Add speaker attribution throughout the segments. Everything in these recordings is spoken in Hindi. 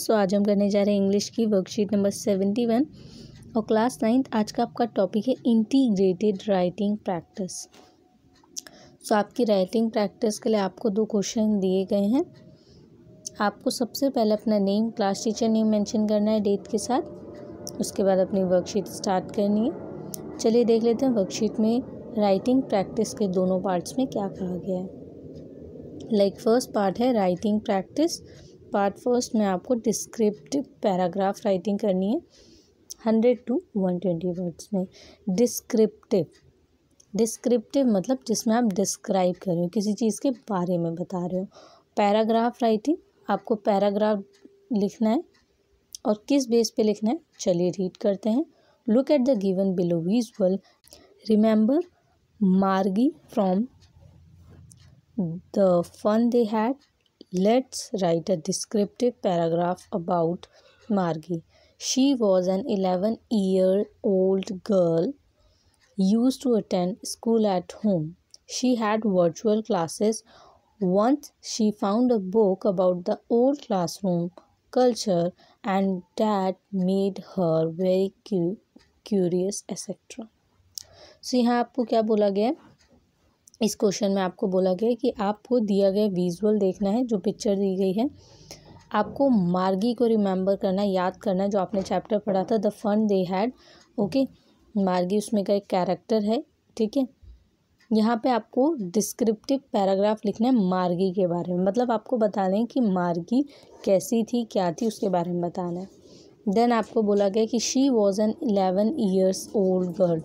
Speaker 1: सो आज हम करने जा रहे हैं इंग्लिश की वर्कशीट नंबर सेवेंटी वन और क्लास नाइन्थ आज का आपका टॉपिक है इंटीग्रेटेड राइटिंग प्रैक्टिस सो आपकी राइटिंग प्रैक्टिस के लिए आपको दो क्वेश्चन दिए गए हैं आपको सबसे पहले अपना name class teacher name mention करना है डेट के साथ उसके बाद अपनी वर्कशीट स्टार्ट करनी है चलिए देख लेते हैं वर्कशीट में राइटिंग प्रैक्टिस के दोनों पार्ट्स में क्या कहा गया है लाइक फर्स्ट पार्ट है राइटिंग प्रैक्टिस पार्ट फर्स्ट में आपको डिस्क्रिप्टिव पैराग्राफ राइटिंग करनी है hundred to one twenty words में डिस्क्रिप्टिव डिस्क्रिप्टिव मतलब जिसमें आप डिस्क्राइब कर रहे हो किसी चीज़ के बारे में बता रहे हो पैराग्राफ राइटिंग आपको पैराग्राफ लिखना है और किस बेस पे लिखना है चलिए रीड करते हैं look at the given below visual remember Margie from the fun they had Let's write a descriptive paragraph about Margie. She was an 11 year old girl, used to attend school at home. She had virtual classes. Once she found a book about the old classroom culture and that made her very cu curious, etc. So so, यहाँ आपको क्या बोला गया इस क्वेश्चन में आपको बोला गया कि आपको दिया गया विजुअल देखना है जो पिक्चर दी गई है आपको मार्गी को रिमेंबर करना याद करना जो आपने चैप्टर पढ़ा था the fun they had okay Margie उसमें का एक कैरेक्टर है ठीक है यहाँ पे आपको डिस्क्रिप्टिव पैराग्राफ लिखना है मार्गी के बारे में मतलब आपको बताना है कि मार्गी कैसी थी क्या थी उसके बारे में बताना है देन आपको बोला गया कि she was an eleven years old girl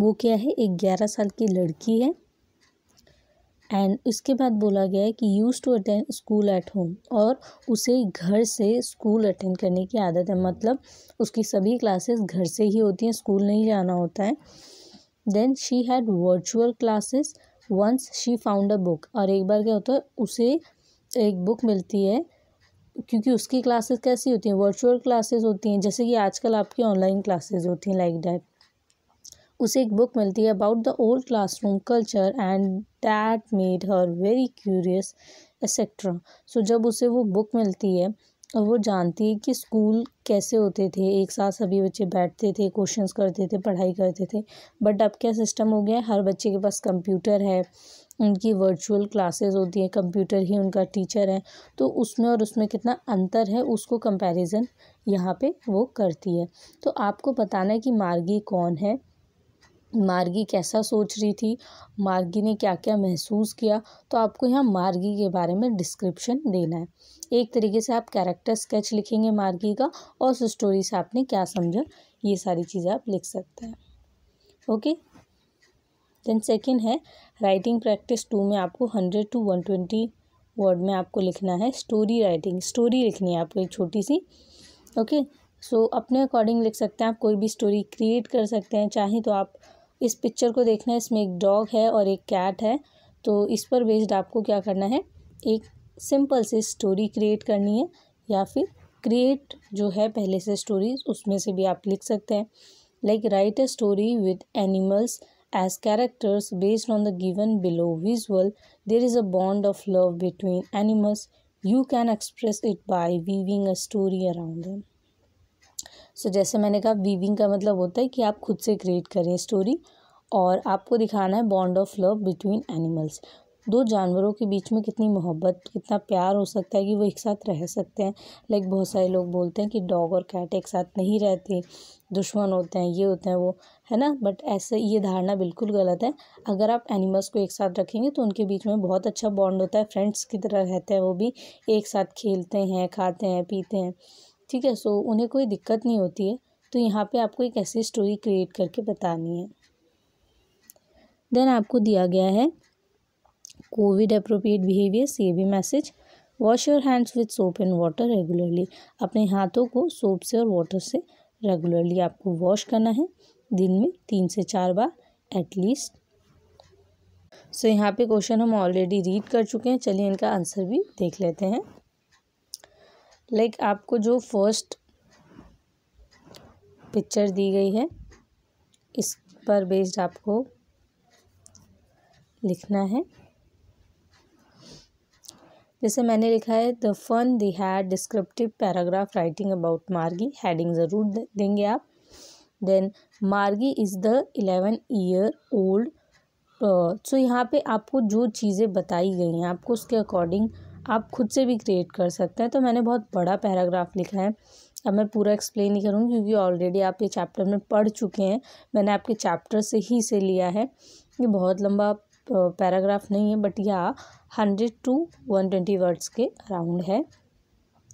Speaker 1: वो क्या है एक ग्यारह साल की लड़की है एंड उसके बाद बोला गया है कि use to attend school at home और उसे घर से स्कूल अटेंड करने की आदत है मतलब उसकी सभी क्लासेस घर से ही होती हैं स्कूल नहीं जाना होता है then she had virtual classes once she found a book और एक बार क्या होता है उसे एक बुक मिलती है क्योंकि उसकी क्लासेस कैसी होती हैं वर्चुअल क्लासेस होती हैं जैसे कि आजकल आपकी ऑनलाइन क्लासेस होती हैं लाइक डैट उसे एक बुक मिलती है about the old classroom culture and that made her very curious etcetera so जब उसे वो बुक मिलती है और वो जानती है कि स्कूल कैसे होते थे एक साथ सभी बच्चे बैठते थे क्वेश्चंस करते थे पढ़ाई करते थे बट अब क्या सिस्टम हो गया है हर बच्चे के पास कंप्यूटर है उनकी वर्चुअल क्लासेस होती हैं कंप्यूटर ही उनका टीचर है तो उसमें और उसमें कितना अंतर है उसको कंपैरिजन यहाँ पे वो करती है तो आपको बताना है कि मार्गी कौन है मार्गी कैसा सोच रही थी मार्गी ने क्या क्या महसूस किया तो आपको यहाँ मार्गी के बारे में डिस्क्रिप्शन देना है एक तरीके से आप कैरेक्टर स्केच लिखेंगे मार्गी का और उस स्टोरी से आपने क्या समझा ये सारी चीज़ें आप लिख सकते हैं ओके देन सेकेंड है राइटिंग प्रैक्टिस टू में आपको hundred to one twenty word में आपको लिखना है स्टोरी राइटिंग स्टोरी लिखनी है आपको एक छोटी सी ओके सो so, अपने अकॉर्डिंग लिख सकते हैं आप कोई भी स्टोरी क्रिएट कर सकते हैं चाहे तो आप इस पिक्चर को देखना है इसमें एक डॉग है और एक कैट है तो इस पर बेस्ड आपको क्या करना है एक सिंपल से स्टोरी क्रिएट करनी है या फिर क्रिएट जो है पहले से स्टोरी उसमें से भी आप लिख सकते हैं like write a story with animals as characters based on the given below visual there is a bond of love between animals you can express it by weaving a story around them so so, जैसे मैंने कहा वीविंग का मतलब होता है कि आप खुद से क्रिएट करें स्टोरी और आपको दिखाना है bond of love between animals दो जानवरों के बीच में कितनी मोहब्बत कितना प्यार हो सकता है कि वो एक साथ रह सकते हैं लाइक बहुत सारे लोग बोलते हैं कि डॉग और कैट एक साथ नहीं रहते दुश्मन होते हैं ये होते हैं वो है ना बट ऐसे ये धारणा बिल्कुल गलत है अगर आप एनिमल्स को एक साथ रखेंगे तो उनके बीच में बहुत अच्छा बॉन्ड होता है फ्रेंड्स की तरह रहते हैं वो भी एक साथ खेलते हैं खाते हैं पीते हैं ठीक है सो उन्हें कोई दिक्कत नहीं होती है तो यहाँ पे आपको एक ऐसी स्टोरी क्रिएट करके बतानी है देन आपको दिया गया है कोविड अप्रोप्रिएट बिहेवियर्स ये भी message wash your hands with soap and water regularly अपने हाथों को सोप से और वाटर से रेगुलरली आपको वॉश करना है दिन में तीन से चार बार एटलीस्ट सो so, यहाँ पे क्वेश्चन हम ऑलरेडी रीड कर चुके हैं चलिए इनका आंसर भी देख लेते हैं लाइक like आपको जो फर्स्ट पिक्चर दी गई है इस पर बेस्ड आपको लिखना है जैसे मैंने लिखा है the fun the head descriptive paragraph writing about Margi heading ज़रूर देंगे आप then Margi is the eleven year old so यहाँ पे आपको जो चीज़ें बताई गई हैं आपको उसके अकॉर्डिंग आप खुद से भी क्रिएट कर सकते हैं तो मैंने बहुत बड़ा पैराग्राफ लिखा है अब मैं पूरा एक्सप्लेन नहीं करूँगी क्योंकि ऑलरेडी आप ये चैप्टर में पढ़ चुके हैं मैंने आपके चैप्टर से ही इसे लिया है ये बहुत लंबा पैराग्राफ नहीं है बट यह hundred to one twenty words के अराउंड है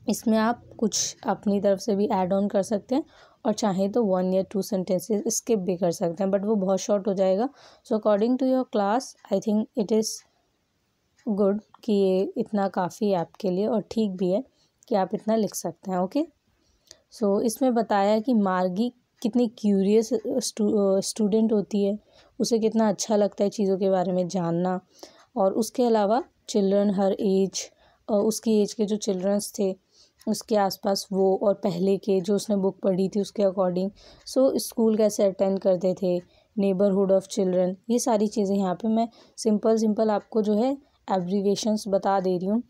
Speaker 1: इसमें आप कुछ अपनी तरफ से भी ऐड ऑन कर सकते हैं और चाहें तो वन या टू सेंटेंसेस स्किप भी कर सकते हैं बट वो बहुत शॉर्ट हो जाएगा so according to your class I think it is good कि ये इतना काफ़ी है आपके लिए और ठीक भी है कि आप इतना लिख सकते हैं ओके सो so, इसमें बताया कि मार्गी कितनी क्यूरियस स्टूडेंट uh, uh, होती है उसे कितना अच्छा लगता है चीज़ों के बारे में जानना और उसके अलावा चिल्ड्रन हर एज uh, उसकी एज के जो चिल्ड्रंस थे उसके आसपास वो और पहले के जो उसने बुक पढ़ी थी उसके अकॉर्डिंग सो स्कूल कैसे अटेंड करते थे नेबरहुड ऑफ़ चिल्ड्रन ये सारी चीज़ें यहाँ पे मैं सिंपल सिंपल आपको जो है एब्रीवेशंस बता दे रही हूँ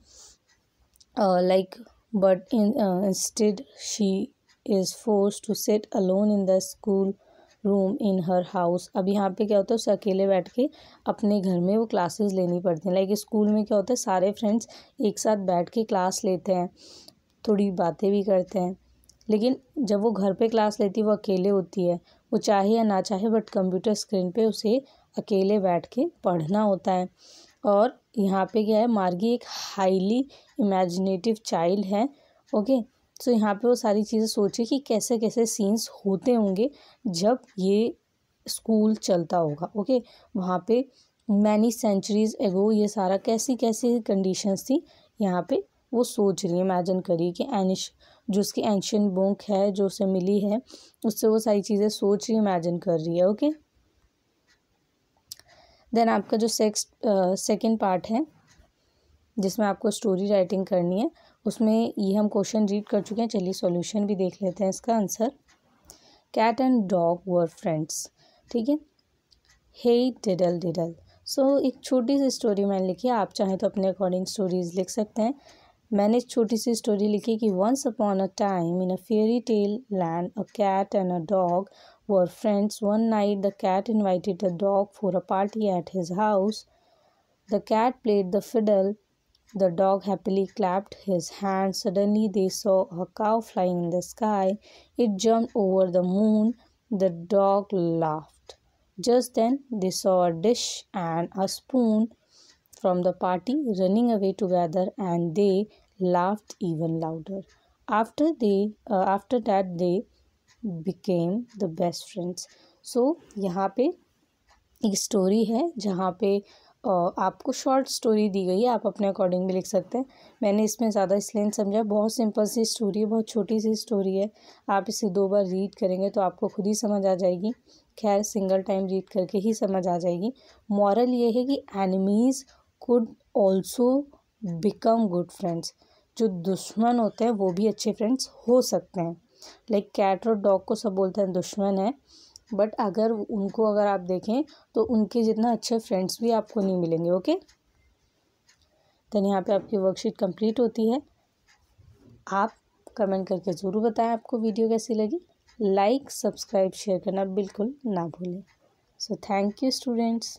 Speaker 1: like but in instead she is force to set alone in the school room in her house अब यहाँ पे क्या होता है उसे अकेले बैठ के अपने घर में वो क्लासेस लेनी पड़ती हैं लाइक स्कूल में क्या होता है सारे फ्रेंड्स एक साथ बैठ के क्लास लेते हैं थोड़ी बातें भी करते हैं लेकिन जब वो घर पे क्लास लेती है वो अकेले होती है वो चाहे या ना चाहे बट कंप्यूटर स्क्रीन पे उसे अकेले बैठ के पढ़ना होता है और यहाँ पे क्या है मार्गी एक हाईली इमेजिनेटिव चाइल्ड है ओके सो so, यहाँ पे वो सारी चीज़ें सोचे कि कैसे कैसे सीन्स होते होंगे जब ये स्कूल चलता होगा ओके वहाँ पे मैनी सेंचुरीज एगो ये सारा कैसी कैसी कंडीशंस थी यहाँ पे वो सोच रही है इमेजिन करिए कि एनिश जो उसकी एंशियन बुक है जो उसे मिली है उससे वो सारी चीज़ें सोच रही इमेजिन कर रही है ओके देन आपका जो सेक्स सेकेंड पार्ट है जिसमें आपको स्टोरी राइटिंग करनी है उसमें ये हम क्वेश्चन रीड कर चुके हैं चलिए सॉल्यूशन भी देख लेते हैं इसका answer cat and dog were friends ठीक है हे डिडल डिडल सो एक छोटी सी स्टोरी मैंने लिखी है आप चाहें तो अपने अकॉर्डिंग स्टोरीज लिख सकते हैं मैंने एक छोटी सी story "Once upon a time in a fairy tale land, a cat and a dog were friends. One night, the cat invited the dog for a party at his house. The cat played the fiddle. The dog happily clapped his hands. Suddenly, they saw a cow flying in the sky. It jumped over the moon. The dog laughed. Just then, they saw a dish and a spoon from the party running away together, and they laughed even louder. After they, uh, after that they became the best friends. So यहाँ पे एक स्टोरी है जहाँ पे uh, आपको शॉर्ट स्टोरी दी गई है आप अपने अकॉर्डिंग भी लिख सकते हैं मैंने इसमें ज़्यादा इसलिए नहीं समझा बहुत सिंपल सी स्टोरी है बहुत छोटी सी स्टोरी है आप इसे दो बार रीड करेंगे तो आपको खुद ही समझ आ जाएगी खैर सिंगल टाइम रीड करके ही समझ आ जाएगी मॉरल ये है कि enemies could also become good friends जो दुश्मन होते हैं वो भी अच्छे फ्रेंड्स हो सकते हैं लाइक कैट और डॉग को सब बोलते हैं दुश्मन है बट अगर उनको अगर आप देखें तो उनके जितना अच्छे फ्रेंड्स भी आपको नहीं मिलेंगे ओके देन यहाँ पे आपकी वर्कशीट कंप्लीट होती है आप कमेंट करके ज़रूर बताएं आपको वीडियो कैसी लगी लाइक सब्सक्राइब शेयर करना बिल्कुल ना भूलें सो थैंक यू स्टूडेंट्स